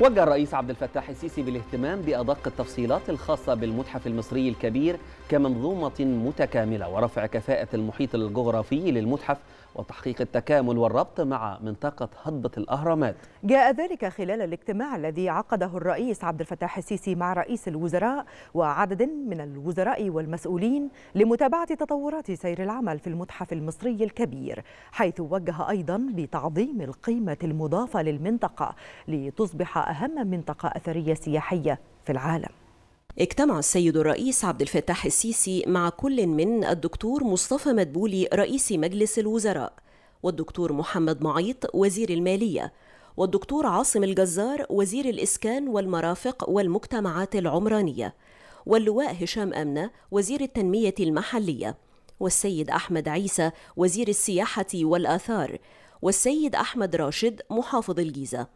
وجه الرئيس عبد الفتاح السيسي بالاهتمام بأدق التفصيلات الخاصة بالمتحف المصري الكبير كمنظومة متكاملة ورفع كفاءة المحيط الجغرافي للمتحف وتحقيق التكامل والربط مع منطقة هضبة الأهرامات جاء ذلك خلال الاجتماع الذي عقده الرئيس عبد الفتاح السيسي مع رئيس الوزراء وعدد من الوزراء والمسؤولين لمتابعة تطورات سير العمل في المتحف المصري الكبير حيث وجه أيضا بتعظيم القيمة المضافة للمنطقة لتصبح أهم منطقة أثرية سياحية في العالم اجتمع السيد الرئيس عبد الفتاح السيسي مع كل من الدكتور مصطفى مدبولي رئيس مجلس الوزراء والدكتور محمد معيط وزير المالية والدكتور عاصم الجزار وزير الإسكان والمرافق والمجتمعات العمرانية واللواء هشام أمنة وزير التنمية المحلية والسيد أحمد عيسى وزير السياحة والآثار والسيد أحمد راشد محافظ الجيزة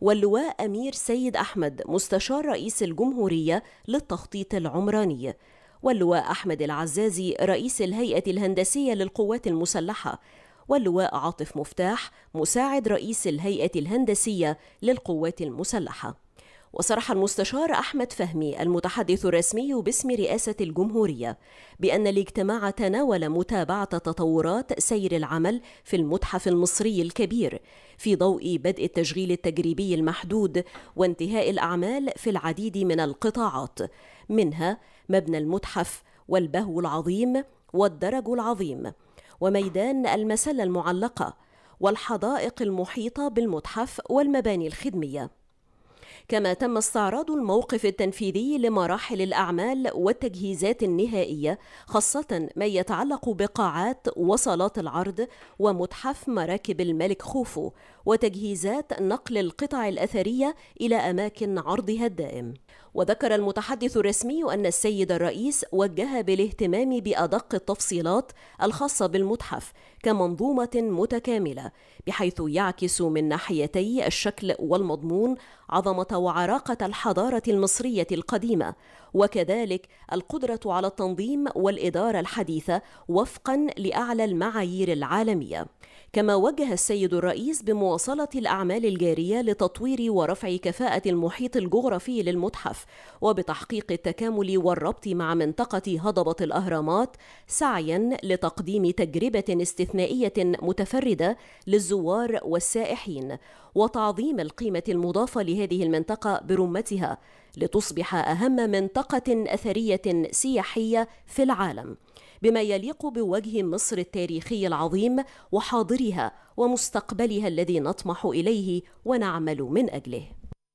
واللواء أمير سيد أحمد مستشار رئيس الجمهورية للتخطيط العمراني واللواء أحمد العزازي رئيس الهيئة الهندسية للقوات المسلحة واللواء عاطف مفتاح مساعد رئيس الهيئة الهندسية للقوات المسلحة وصرح المستشار أحمد فهمي المتحدث الرسمي باسم رئاسة الجمهورية بأن الاجتماع تناول متابعة تطورات سير العمل في المتحف المصري الكبير في ضوء بدء التشغيل التجريبي المحدود وانتهاء الأعمال في العديد من القطاعات منها مبنى المتحف والبهو العظيم والدرج العظيم وميدان المسله المعلقه والحدائق المحيطه بالمتحف والمباني الخدميه كما تم استعراض الموقف التنفيذي لمراحل الأعمال والتجهيزات النهائية خاصة ما يتعلق بقاعات وصالات العرض ومتحف مراكب الملك خوفو وتجهيزات نقل القطع الأثرية إلى أماكن عرضها الدائم وذكر المتحدث الرسمي أن السيد الرئيس وجه بالاهتمام بأدق التفصيلات الخاصة بالمتحف كمنظومة متكاملة بحيث يعكس من ناحيتي الشكل والمضمون عظمة وعراقة الحضارة المصرية القديمة وكذلك القدرة على التنظيم والإدارة الحديثة وفقا لأعلى المعايير العالمية كما وجه السيد الرئيس بمواصلة الأعمال الجارية لتطوير ورفع كفاءة المحيط الجغرافي للمتحف البحث وبتحقيق التكامل والربط مع منطقة هضبة الأهرامات سعيا لتقديم تجربة استثنائية متفردة للزوار والسائحين وتعظيم القيمة المضافة لهذه المنطقة برمتها لتصبح أهم منطقة أثرية سياحية في العالم بما يليق بوجه مصر التاريخي العظيم وحاضرها ومستقبلها الذي نطمح اليه ونعمل من اجله